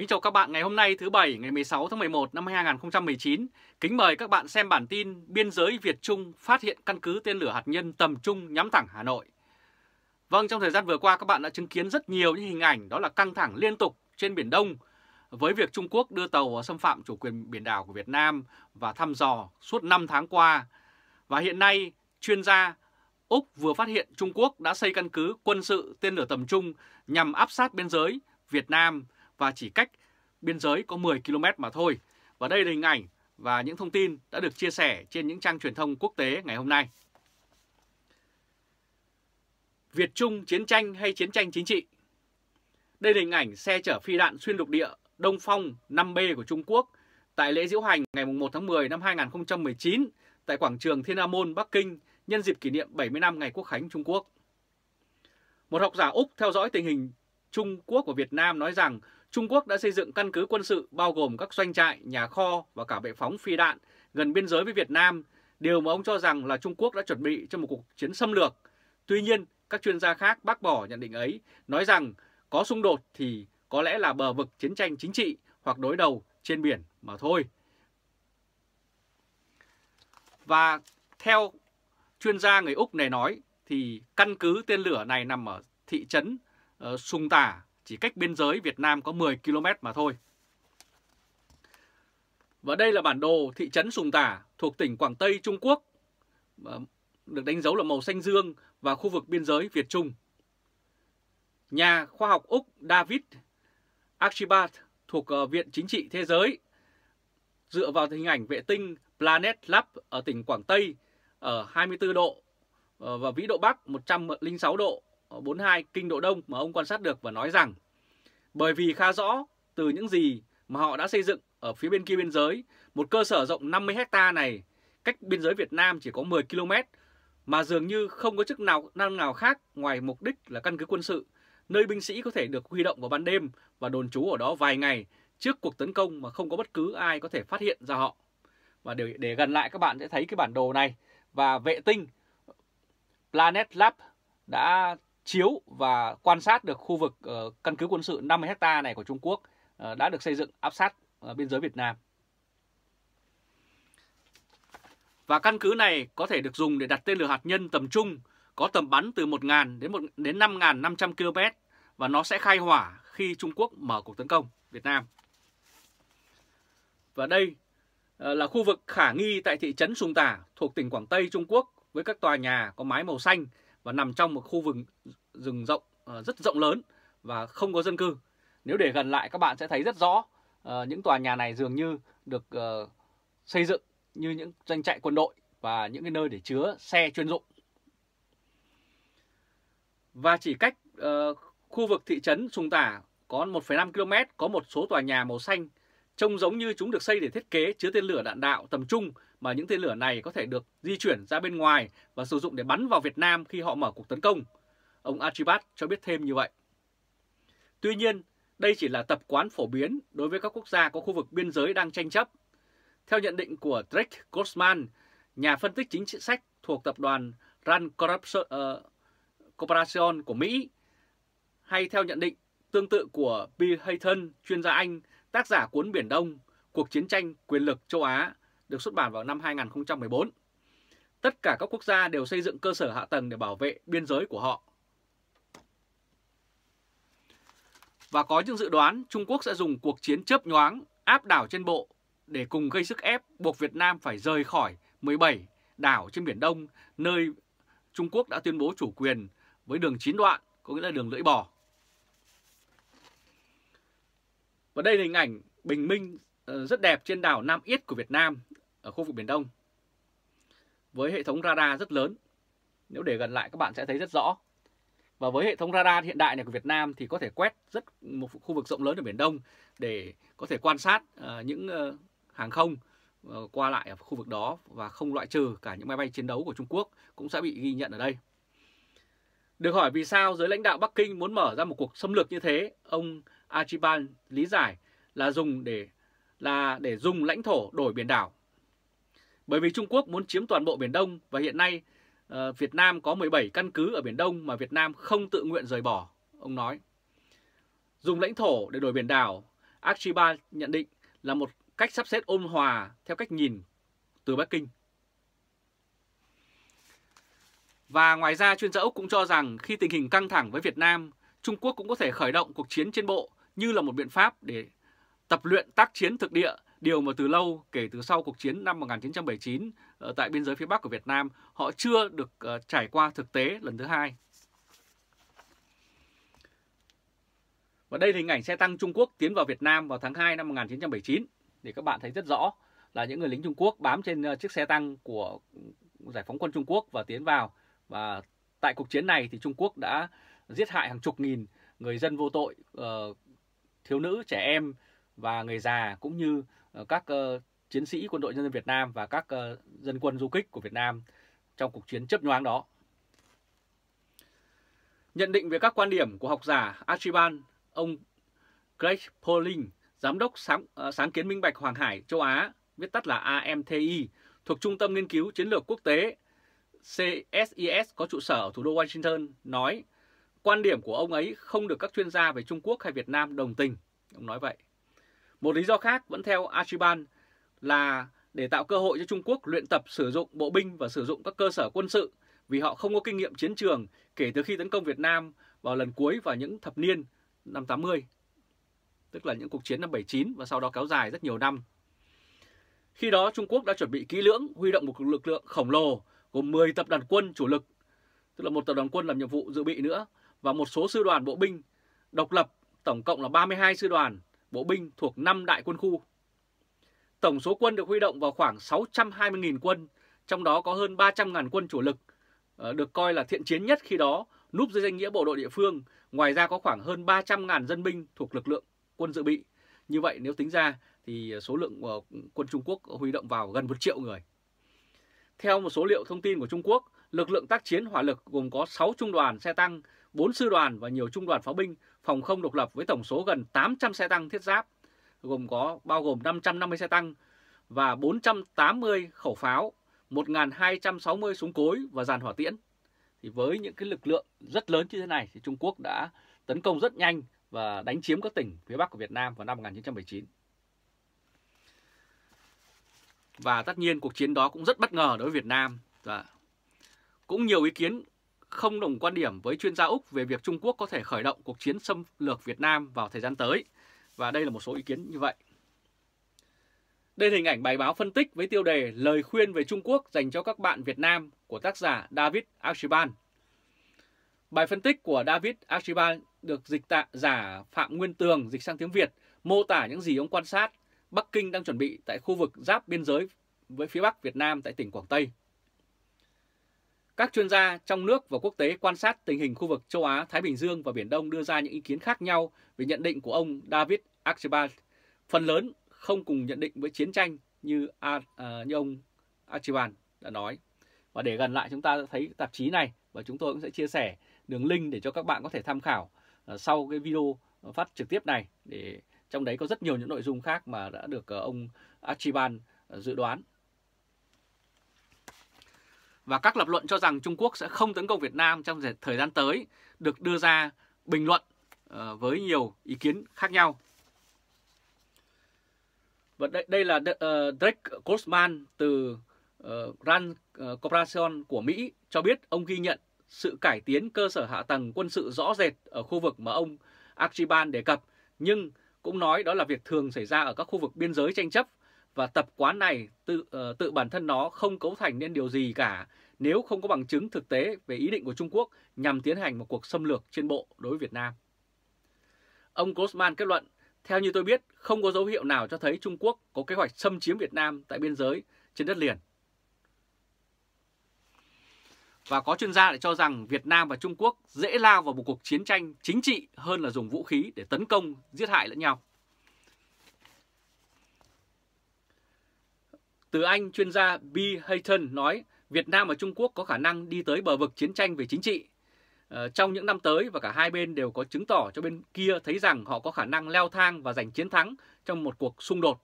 Kính chào các bạn ngày hôm nay thứ Bảy ngày 16 tháng 11 năm 2019. Kính mời các bạn xem bản tin Biên giới Việt-Trung phát hiện căn cứ tên lửa hạt nhân tầm trung nhắm thẳng Hà Nội. Vâng, trong thời gian vừa qua các bạn đã chứng kiến rất nhiều những hình ảnh đó là căng thẳng liên tục trên Biển Đông với việc Trung Quốc đưa tàu xâm phạm chủ quyền biển đảo của Việt Nam và thăm dò suốt 5 tháng qua. Và hiện nay, chuyên gia Úc vừa phát hiện Trung Quốc đã xây căn cứ quân sự tên lửa tầm trung nhằm áp sát biên giới Việt Nam – và chỉ cách biên giới có 10 km mà thôi. Và đây là hình ảnh và những thông tin đã được chia sẻ trên những trang truyền thông quốc tế ngày hôm nay. Việt Trung chiến tranh hay chiến tranh chính trị? Đây là hình ảnh xe chở phi đạn xuyên lục địa Đông Phong 5B của Trung Quốc tại lễ diễu hành ngày 1 tháng 10 năm 2019 tại quảng trường Thiên An Môn, Bắc Kinh nhân dịp kỷ niệm 70 năm ngày Quốc khánh Trung Quốc. Một học giả Úc theo dõi tình hình Trung Quốc và Việt Nam nói rằng Trung Quốc đã xây dựng căn cứ quân sự bao gồm các doanh trại, nhà kho và cả bệ phóng phi đạn gần biên giới với Việt Nam, điều mà ông cho rằng là Trung Quốc đã chuẩn bị cho một cuộc chiến xâm lược. Tuy nhiên, các chuyên gia khác bác bỏ nhận định ấy, nói rằng có xung đột thì có lẽ là bờ vực chiến tranh chính trị hoặc đối đầu trên biển mà thôi. Và theo chuyên gia người Úc này nói thì căn cứ tên lửa này nằm ở thị trấn uh, Sùng Tả chỉ cách biên giới Việt Nam có 10 km mà thôi. Và đây là bản đồ thị trấn Sùng Tả thuộc tỉnh Quảng Tây, Trung Quốc, được đánh dấu là màu xanh dương và khu vực biên giới Việt-Trung. Nhà khoa học Úc David Archibald thuộc ờ, Viện Chính trị Thế giới dựa vào hình ảnh vệ tinh Planet Lab ở tỉnh Quảng Tây ở 24 độ ờ, và vĩ độ Bắc 106 độ 42 Kinh Độ Đông mà ông quan sát được và nói rằng bởi vì khá rõ từ những gì mà họ đã xây dựng ở phía bên kia biên giới, một cơ sở rộng 50 hecta này cách biên giới Việt Nam chỉ có 10 km mà dường như không có chức nào năng nào khác ngoài mục đích là căn cứ quân sự, nơi binh sĩ có thể được huy động vào ban đêm và đồn trú ở đó vài ngày trước cuộc tấn công mà không có bất cứ ai có thể phát hiện ra họ. Và để, để gần lại các bạn sẽ thấy cái bản đồ này và vệ tinh Planet Lab đã chiếu và quan sát được khu vực ờ, căn cứ quân sự 50 ha này của Trung Quốc ờ, đã được xây dựng áp sát ờ, biên giới Việt Nam. Và căn cứ này có thể được dùng để đặt tên lửa hạt nhân tầm trung có tầm bắn từ 1.000 đến 1 đến 5.500 km và nó sẽ khai hỏa khi Trung Quốc mở cuộc tấn công Việt Nam. Và đây là khu vực khả nghi tại thị trấn Sùng Tả thuộc tỉnh Quảng Tây Trung Quốc với các tòa nhà có mái màu xanh và nằm trong một khu vực rừng rộng ờ, rất rộng lớn và không có dân cư. Nếu để gần lại các bạn sẽ thấy rất rõ ờ, những tòa nhà này dường như được ờ, xây dựng như những doanh trại quân đội và những cái nơi để chứa xe chuyên dụng. Và chỉ cách khu vực thị trấn Sùng Tả có 1,5 km có một số tòa nhà màu xanh trông giống như chúng được xây để thiết kế chứa tên lửa đạn đạo tầm trung mà những tên lửa này có thể được di chuyển ra bên ngoài và sử dụng để bắn vào Việt Nam khi họ mở cuộc tấn công. Ông Archibald cho biết thêm như vậy. Tuy nhiên, đây chỉ là tập quán phổ biến đối với các quốc gia có khu vực biên giới đang tranh chấp. Theo nhận định của Drake Grossman, nhà phân tích chính trị sách thuộc tập đoàn Rand ờ, Corporation của Mỹ, hay theo nhận định tương tự của Bill Hayton, chuyên gia Anh, tác giả cuốn Biển Đông, Cuộc chiến tranh quyền lực châu Á, được xuất bản vào năm 2014. Tất cả các quốc gia đều xây dựng cơ sở hạ tầng để bảo vệ biên giới của họ. Và có những dự đoán Trung Quốc sẽ dùng cuộc chiến chớp nhoáng áp đảo trên bộ để cùng gây sức ép buộc Việt Nam phải rời khỏi 17 đảo trên Biển Đông nơi Trung Quốc đã tuyên bố chủ quyền với đường chín đoạn, có nghĩa là đường lưỡi bò. Và đây là hình ảnh bình minh ờ, rất đẹp trên đảo Nam Yết của Việt Nam ở khu vực Biển Đông. Với hệ thống radar rất lớn, nếu để gần lại các bạn sẽ thấy rất rõ và với hệ thống radar hiện đại này của Việt Nam thì có thể quét rất một khu vực rộng lớn ở Biển Đông để có thể quan sát ờ, những ờ, hàng không ờ, qua lại ở khu vực đó và không loại trừ cả những máy bay chiến đấu của Trung Quốc cũng sẽ bị ghi nhận ở đây. Được hỏi vì sao giới lãnh đạo Bắc Kinh muốn mở ra một cuộc xâm lược như thế, ông Archibald lý giải là dùng để là để dùng lãnh thổ đổi biển đảo. Bởi vì Trung Quốc muốn chiếm toàn bộ Biển Đông và hiện nay Ờ, Việt Nam có 17 căn cứ ở Biển Đông mà Việt Nam không tự nguyện rời bỏ, ông nói. Dùng lãnh thổ để đổi biển đảo, Archibald nhận định là một cách sắp xếp ôn hòa theo cách nhìn từ Bắc Kinh. Và ngoài ra chuyên gia Úc cũng cho rằng khi tình hình căng thẳng với Việt Nam, Trung Quốc cũng có thể khởi động cuộc chiến trên bộ như là một biện pháp để tập luyện tác chiến thực địa Điều mà từ lâu kể từ sau cuộc chiến năm 1979 ờ, tại biên giới phía Bắc của Việt Nam họ chưa được ờ, trải qua thực tế lần thứ hai. Và đây là hình ảnh xe tăng Trung Quốc tiến vào Việt Nam vào tháng 2 năm 1979. Thì các bạn thấy rất rõ là những người lính Trung Quốc bám trên ờ, chiếc xe tăng của giải phóng quân Trung Quốc và tiến vào. Và tại cuộc chiến này thì Trung Quốc đã giết hại hàng chục nghìn người dân vô tội, thiếu nữ, trẻ em và người già cũng như Ờ, các ờ, chiến sĩ quân đội nhân dân Việt Nam và các ờ, dân quân du kích của Việt Nam trong cuộc chiến chấp nhoáng đó. Nhận định về các quan điểm của học giả Archibald, ông Craig Pauling, giám đốc sáng, sáng kiến minh bạch Hoàng Hải châu Á, viết tắt là AMTI, thuộc Trung tâm Nghiên cứu Chiến lược Quốc tế CSIS có trụ sở ở thủ đô Washington, nói quan điểm của ông ấy không được các chuyên gia về Trung Quốc hay Việt Nam đồng tình. Ông nói vậy. Một lý do khác vẫn theo Archibald là để tạo cơ hội cho Trung Quốc luyện tập sử dụng bộ binh và sử dụng các cơ sở quân sự vì họ không có kinh nghiệm chiến trường kể từ khi tấn công Việt Nam vào lần cuối vào những thập niên năm 80, tức là những cuộc chiến năm 79 và sau đó kéo dài rất nhiều năm. Khi đó Trung Quốc đã chuẩn bị kỹ lưỡng huy động một lực lượng khổng lồ gồm 10 tập đoàn quân chủ lực, tức là một tập đoàn quân làm nhiệm vụ dự bị nữa và một số sư đoàn bộ binh độc lập tổng cộng là 32 sư đoàn bộ binh thuộc 5 đại quân khu. Tổng số quân được huy động vào khoảng 620.000 quân, trong đó có hơn 300.000 quân chủ lực, ờ, được coi là thiện chiến nhất khi đó, núp dưới danh nghĩa bộ đội địa phương. Ngoài ra có khoảng hơn 300.000 dân binh thuộc lực lượng quân dự bị. Như vậy nếu tính ra thì số lượng ờ, quân Trung Quốc huy động vào gần 1 triệu người. Theo một số liệu thông tin của Trung Quốc, lực lượng tác chiến hỏa lực gồm có 6 trung đoàn xe tăng, 4 sư đoàn và nhiều trung đoàn pháo binh phòng không độc lập với tổng số gần 800 xe tăng thiết giáp, gồm có bao gồm 550 xe tăng và 480 khẩu pháo, 1.260 súng cối và dàn hỏa tiễn. Thì với những cái lực lượng rất lớn như thế này thì Trung Quốc đã tấn công rất nhanh và đánh chiếm các tỉnh phía Bắc của Việt Nam vào năm 1979. Và tất nhiên cuộc chiến đó cũng rất bất ngờ đối với Việt Nam. Và cũng nhiều ý kiến không đồng quan điểm với chuyên gia Úc về việc Trung Quốc có thể khởi động cuộc chiến xâm lược Việt Nam vào thời gian tới. Và đây là một số ý kiến như vậy. Đây là hình ảnh bài báo phân tích với tiêu đề Lời khuyên về Trung Quốc dành cho các bạn Việt Nam của tác giả David Archibald. Bài phân tích của David Archibald được dịch tạ giả Phạm Nguyên Tường dịch sang tiếng Việt, mô tả những gì ông quan sát Bắc Kinh đang chuẩn bị tại khu vực giáp biên giới với phía Bắc Việt Nam tại tỉnh Quảng Tây. Các chuyên gia trong nước và quốc tế quan sát tình hình khu vực châu Á, Thái Bình Dương và Biển Đông đưa ra những ý kiến khác nhau về nhận định của ông David Archibald. Phần lớn không cùng nhận định với chiến tranh như, uh, như ông Archibald đã nói. Và để gần lại chúng ta thấy tạp chí này và chúng tôi cũng sẽ chia sẻ đường link để cho các bạn có thể tham khảo à, sau cái video phát trực tiếp này để trong đấy có rất nhiều những nội dung khác mà đã được à, ông Archibald dự đoán và các lập luận cho rằng Trung Quốc sẽ không tấn công Việt Nam trong thời gian tới được đưa ra bình luận ờ, với nhiều ý kiến khác nhau. Và đây, đây là ờ, Drake Kosman từ ờ, Rand Corporation của Mỹ cho biết ông ghi nhận sự cải tiến cơ sở hạ tầng quân sự rõ rệt ở khu vực mà ông Archibald đề cập, nhưng cũng nói đó là việc thường xảy ra ở các khu vực biên giới tranh chấp và tập quán này tự, uh, tự bản thân nó không cấu thành nên điều gì cả nếu không có bằng chứng thực tế về ý định của Trung Quốc nhằm tiến hành một cuộc xâm lược trên bộ đối với Việt Nam. Ông Grossman kết luận, theo như tôi biết, không có dấu hiệu nào cho thấy Trung Quốc có kế hoạch xâm chiếm Việt Nam tại biên giới trên đất liền. Và có chuyên gia lại cho rằng Việt Nam và Trung Quốc dễ lao vào một cuộc chiến tranh chính trị hơn là dùng vũ khí để tấn công, giết hại lẫn nhau. Từ Anh, chuyên gia B. Hayton nói Việt Nam và Trung Quốc có khả năng đi tới bờ vực chiến tranh về chính trị. Ờ, trong những năm tới và cả hai bên đều có chứng tỏ cho bên kia thấy rằng họ có khả năng leo thang và giành chiến thắng trong một cuộc xung đột.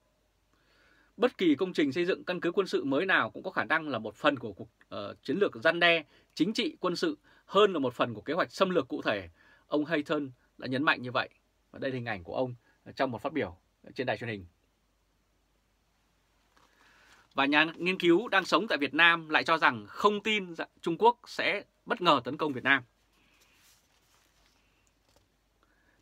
Bất kỳ công trình xây dựng căn cứ quân sự mới nào cũng có khả năng là một phần của cuộc uh, chiến lược gian đe, chính trị, quân sự hơn là một phần của kế hoạch xâm lược cụ thể. Ông Hayton đã nhấn mạnh như vậy. Và đây là hình ảnh của ông ờ, trong một phát biểu trên đài truyền hình và nhà nghiên cứu đang sống tại Việt Nam lại cho rằng không tin Trung Quốc sẽ bất ngờ tấn công Việt Nam.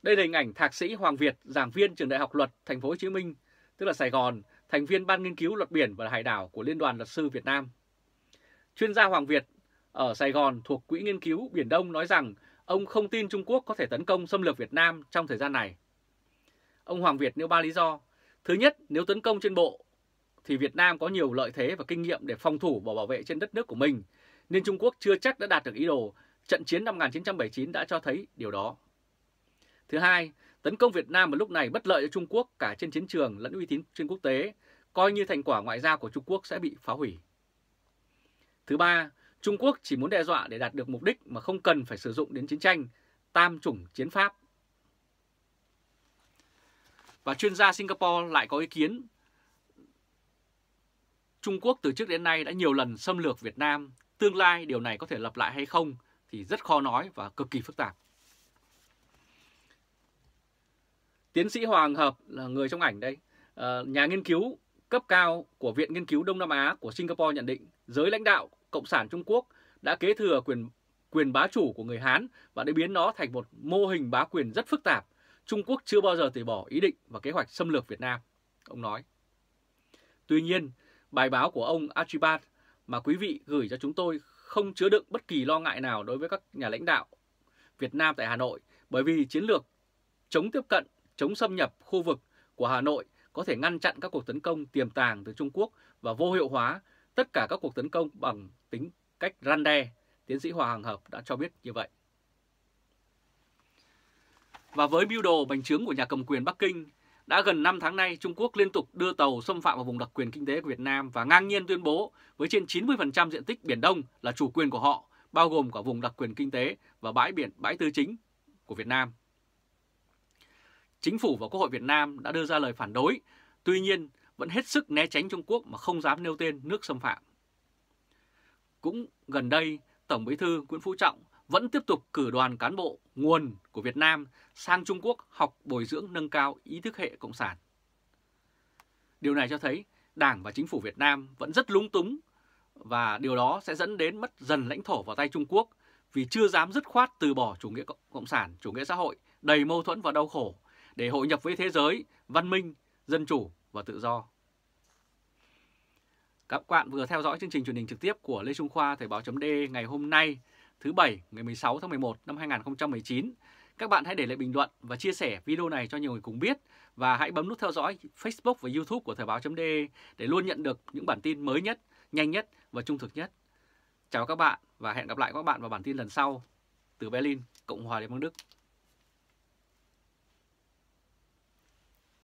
Đây là hình ảnh thạc sĩ Hoàng Việt, giảng viên trường Đại học Luật Thành phố Hồ Chí Minh, tức là Sài Gòn, thành viên ban nghiên cứu luật biển và hải đảo của Liên đoàn Luật sư Việt Nam. Chuyên gia Hoàng Việt ở Sài Gòn thuộc Quỹ nghiên cứu Biển Đông nói rằng ông không tin Trung Quốc có thể tấn công xâm lược Việt Nam trong thời gian này. Ông Hoàng Việt nêu ba lý do. Thứ nhất, nếu tấn công trên bộ, thì Việt Nam có nhiều lợi thế và kinh nghiệm để phòng thủ và bảo vệ trên đất nước của mình, nên Trung Quốc chưa chắc đã đạt được ý đồ. Trận chiến năm 1979 đã cho thấy điều đó. Thứ hai, tấn công Việt Nam vào lúc này bất lợi cho Trung Quốc cả trên chiến trường lẫn uy tín trên quốc tế, coi như thành quả ngoại giao của Trung Quốc sẽ bị phá hủy. Thứ ba, Trung Quốc chỉ muốn đe dọa để đạt được mục đích mà không cần phải sử dụng đến chiến tranh, tam chủng chiến pháp. Và chuyên gia Singapore lại có ý kiến Trung Quốc từ trước đến nay đã nhiều lần xâm lược Việt Nam, tương lai điều này có thể lặp lại hay không thì rất khó nói và cực kỳ phức tạp. Tiến sĩ Hoàng Hợp là người trong ảnh đây, ờ, nhà nghiên cứu cấp cao của Viện Nghiên cứu Đông Nam Á của Singapore nhận định giới lãnh đạo Cộng sản Trung Quốc đã kế thừa quyền quyền bá chủ của người Hán và đã biến nó thành một mô hình bá quyền rất phức tạp. Trung Quốc chưa bao giờ từ bỏ ý định và kế hoạch xâm lược Việt Nam, ông nói. Tuy nhiên, Bài báo của ông Archibald mà quý vị gửi cho chúng tôi không chứa đựng bất kỳ lo ngại nào đối với các nhà lãnh đạo Việt Nam tại Hà Nội bởi vì chiến lược chống tiếp cận, chống xâm nhập khu vực của Hà Nội có thể ngăn chặn các cuộc tấn công tiềm tàng từ Trung Quốc và vô hiệu hóa tất cả các cuộc tấn công bằng tính cách răn đe, tiến sĩ Hòa Hàng Hợp đã cho biết như vậy. Và với mưu đồ bành trướng của nhà cầm quyền Bắc Kinh đã gần 5 tháng nay, Trung Quốc liên tục đưa tàu xâm phạm vào vùng đặc quyền kinh tế của Việt Nam và ngang nhiên tuyên bố với trên 90% diện tích Biển Đông là chủ quyền của họ, bao gồm cả vùng đặc quyền kinh tế và bãi biển bãi tư chính của Việt Nam. Chính phủ và Quốc hội Việt Nam đã đưa ra lời phản đối, tuy nhiên vẫn hết sức né tránh Trung Quốc mà không dám nêu tên nước xâm phạm. Cũng gần đây, Tổng Bí thư Nguyễn Phú Trọng vẫn tiếp tục cử đoàn cán bộ nguồn của Việt Nam sang Trung Quốc học bồi dưỡng nâng cao ý thức hệ Cộng sản. Điều này cho thấy Đảng và Chính phủ Việt Nam vẫn rất lúng túng và điều đó sẽ dẫn đến mất dần lãnh thổ vào tay Trung Quốc vì chưa dám dứt khoát từ bỏ chủ nghĩa cộng sản, chủ nghĩa xã hội đầy mâu thuẫn và đau khổ để hội nhập với thế giới văn minh, dân chủ và tự do. Các bạn vừa theo dõi chương trình truyền hình trực tiếp của Lê Trung Khoa Thời báo d ngày hôm nay thứ Bảy ngày 16 tháng 11 năm 2019. Các bạn hãy để lại bình luận và chia sẻ video này cho nhiều người cùng biết và hãy bấm nút theo dõi Facebook và YouTube của Thời báo.de để luôn nhận được những bản tin mới nhất, nhanh nhất và trung thực nhất. Chào các bạn và hẹn gặp lại các bạn vào bản tin lần sau. Từ Berlin, Cộng hòa Liên bang Đức.